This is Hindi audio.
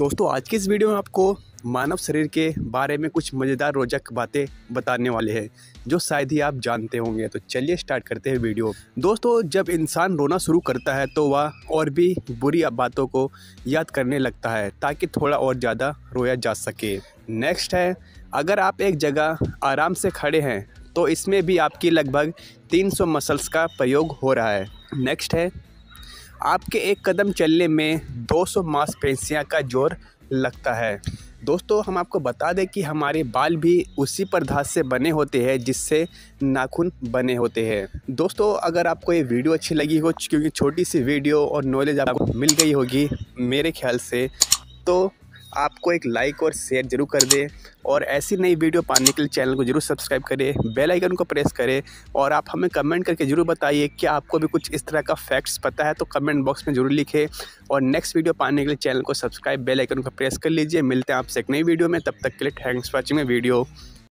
दोस्तों आज के इस वीडियो में आपको मानव शरीर के बारे में कुछ मज़ेदार रोचक बातें बताने वाले हैं जो शायद ही आप जानते होंगे तो चलिए स्टार्ट करते हैं वीडियो दोस्तों जब इंसान रोना शुरू करता है तो वह और भी बुरी बातों को याद करने लगता है ताकि थोड़ा और ज़्यादा रोया जा सके नेक्स्ट है अगर आप एक जगह आराम से खड़े हैं तो इसमें भी आपकी लगभग तीन मसल्स का प्रयोग हो रहा है नेक्स्ट है आपके एक कदम चलने में 200 मांसपेशियां का जोर लगता है दोस्तों हम आपको बता दें कि हमारे बाल भी उसी धात से बने होते हैं जिससे नाखून बने होते हैं दोस्तों अगर आपको ये वीडियो अच्छी लगी हो क्योंकि छोटी सी वीडियो और नॉलेज आपको मिल गई होगी मेरे ख्याल से तो आपको एक लाइक और शेयर जरूर कर दें और ऐसी नई वीडियो पाने के लिए चैनल को जरूर सब्सक्राइब करें बेल आइकन को प्रेस करें और आप हमें कमेंट करके जरूर बताइए कि आपको भी कुछ इस तरह का फैक्ट्स पता है तो कमेंट बॉक्स में जरूर लिखें और नेक्स्ट वीडियो पाने के लिए चैनल को सब्सक्राइब बेलाइकन को प्रेस कर लीजिए मिलते हैं आपसे एक नई वीडियो में तब तक के लिए थैंक्स फॉर वॉचिंग वीडियो